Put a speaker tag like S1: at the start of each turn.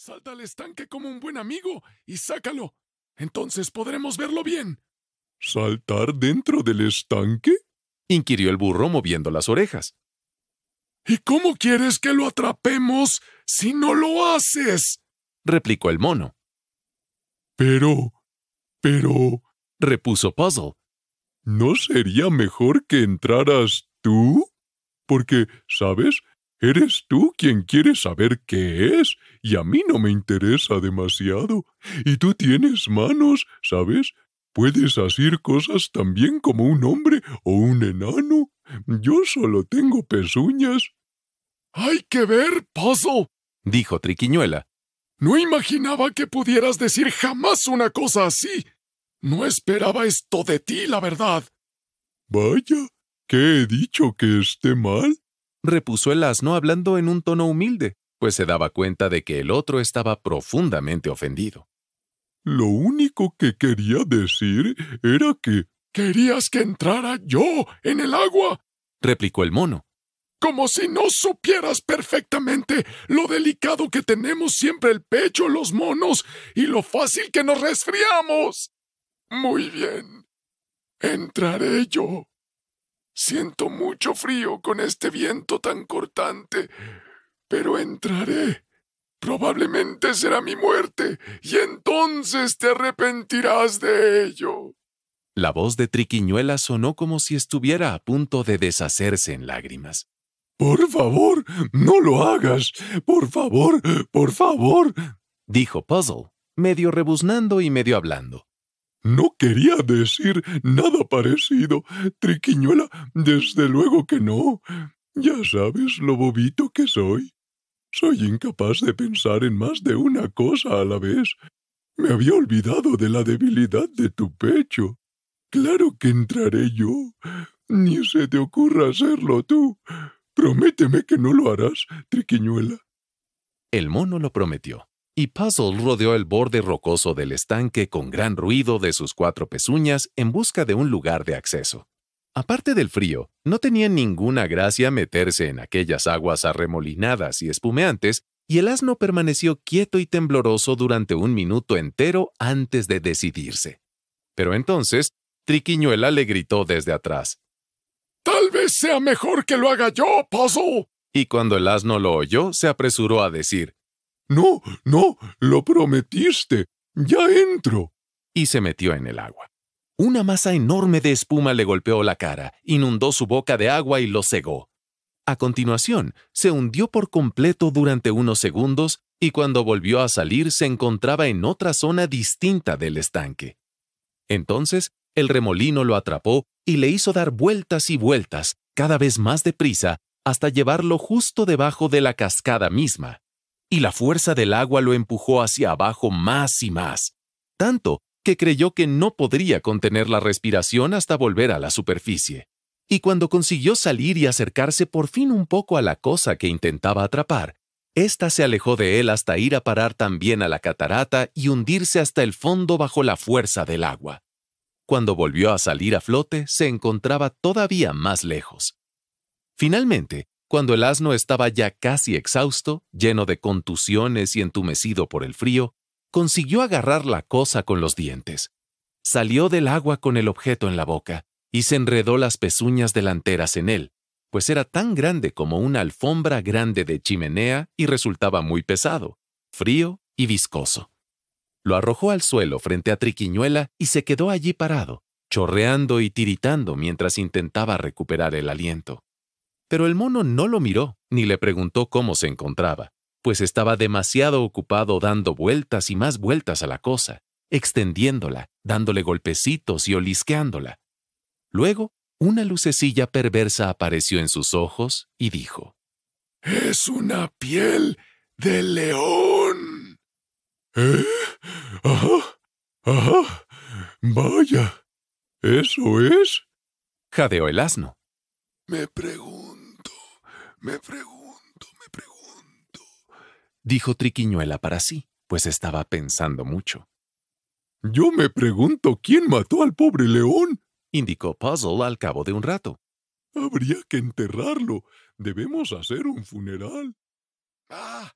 S1: Salta al estanque como un buen amigo y sácalo. Entonces podremos verlo
S2: bien. ¿Saltar dentro del estanque? inquirió el burro moviendo las orejas.
S1: ¿Y cómo quieres que lo atrapemos si no lo
S3: haces? replicó el mono. Pero... pero... repuso Puzzle. ¿No sería mejor que entraras tú? Porque, ¿sabes? Eres tú quien quiere saber qué es, y a mí no me interesa demasiado. Y tú tienes manos, ¿sabes? Puedes hacer cosas tan bien como un hombre o un enano. Yo solo tengo pezuñas. Hay que ver, Puzzle, dijo Triquiñuela. No
S1: imaginaba que pudieras decir jamás una cosa así. No
S2: esperaba esto de ti, la verdad. Vaya, ¿qué he dicho que esté mal? repuso el asno hablando en un tono humilde, pues se daba cuenta de que el otro estaba profundamente ofendido.
S3: Lo único que quería decir era que... Querías que entrara yo en el agua, replicó
S2: el mono.
S1: Como si no supieras perfectamente lo delicado que tenemos siempre el pecho los monos y lo fácil que nos resfriamos. Muy bien. Entraré yo. Siento mucho frío con este viento tan cortante, pero entraré. Probablemente será mi muerte, y entonces te arrepentirás de ello.
S2: La voz de Triquiñuela sonó como si estuviera a punto de deshacerse en lágrimas. Por favor, no lo hagas. Por favor, por favor, dijo Puzzle, medio rebuznando y medio hablando. No quería decir nada parecido, Triquiñuela, desde luego que
S3: no. Ya sabes lo bobito que soy. Soy incapaz de pensar en más de una cosa a la vez. Me había olvidado de la debilidad de tu pecho. Claro que entraré yo. Ni se te ocurra hacerlo tú. Prométeme que no lo harás, Triquiñuela.
S2: El mono lo prometió y Puzzle rodeó el borde rocoso del estanque con gran ruido de sus cuatro pezuñas en busca de un lugar de acceso. Aparte del frío, no tenía ninguna gracia meterse en aquellas aguas arremolinadas y espumeantes, y el asno permaneció quieto y tembloroso durante un minuto entero antes de decidirse. Pero entonces, Triquiñuela le gritó desde atrás.
S1: Tal vez sea
S2: mejor que lo haga yo, Puzzle. Y cuando el asno lo oyó, se apresuró a decir, no, no, lo prometiste. Ya entro. Y se metió en el agua. Una masa enorme de espuma le golpeó la cara, inundó su boca de agua y lo cegó. A continuación, se hundió por completo durante unos segundos y cuando volvió a salir se encontraba en otra zona distinta del estanque. Entonces, el remolino lo atrapó y le hizo dar vueltas y vueltas, cada vez más deprisa, hasta llevarlo justo debajo de la cascada misma y la fuerza del agua lo empujó hacia abajo más y más, tanto que creyó que no podría contener la respiración hasta volver a la superficie. Y cuando consiguió salir y acercarse por fin un poco a la cosa que intentaba atrapar, ésta se alejó de él hasta ir a parar también a la catarata y hundirse hasta el fondo bajo la fuerza del agua. Cuando volvió a salir a flote, se encontraba todavía más lejos. Finalmente, cuando el asno estaba ya casi exhausto, lleno de contusiones y entumecido por el frío, consiguió agarrar la cosa con los dientes. Salió del agua con el objeto en la boca y se enredó las pezuñas delanteras en él, pues era tan grande como una alfombra grande de chimenea y resultaba muy pesado, frío y viscoso. Lo arrojó al suelo frente a Triquiñuela y se quedó allí parado, chorreando y tiritando mientras intentaba recuperar el aliento. Pero el mono no lo miró ni le preguntó cómo se encontraba, pues estaba demasiado ocupado dando vueltas y más vueltas a la cosa, extendiéndola, dándole golpecitos y olisqueándola. Luego, una lucecilla perversa apareció en sus ojos y dijo,
S1: Es una piel de león.
S2: ¿Eh? Ajá, ajá, vaya, eso es. Jadeó el asno.
S1: Me pregunto. Me pregunto, me pregunto,
S2: dijo Triquiñuela para sí, pues estaba pensando mucho. Yo me pregunto quién mató al pobre león, indicó Puzzle al cabo de un rato. Habría que
S3: enterrarlo. Debemos hacer un funeral. Ah,